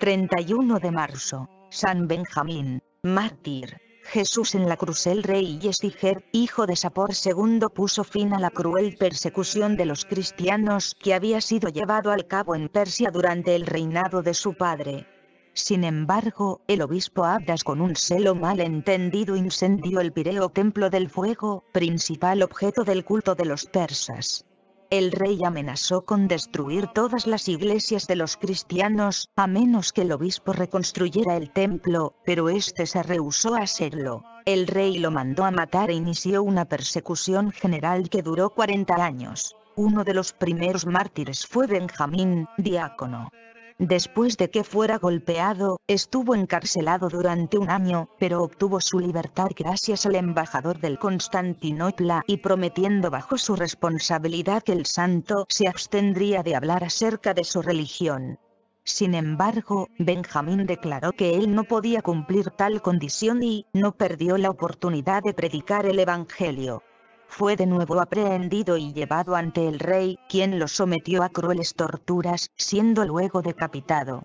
31 de marzo, San Benjamín, mártir. Jesús en la cruz el rey Yesiger, hijo de Sapor II puso fin a la cruel persecución de los cristianos que había sido llevado al cabo en Persia durante el reinado de su padre. Sin embargo, el obispo Abdas con un celo malentendido incendió el Pireo Templo del Fuego, principal objeto del culto de los persas el rey amenazó con destruir todas las iglesias de los cristianos, a menos que el obispo reconstruyera el templo, pero este se rehusó a hacerlo. El rey lo mandó a matar e inició una persecución general que duró 40 años. Uno de los primeros mártires fue Benjamín, diácono. Después de que fuera golpeado, estuvo encarcelado durante un año, pero obtuvo su libertad gracias al embajador del Constantinopla y prometiendo bajo su responsabilidad que el santo se abstendría de hablar acerca de su religión. Sin embargo, Benjamín declaró que él no podía cumplir tal condición y, no perdió la oportunidad de predicar el Evangelio fue de nuevo aprehendido y llevado ante el rey, quien lo sometió a crueles torturas, siendo luego decapitado.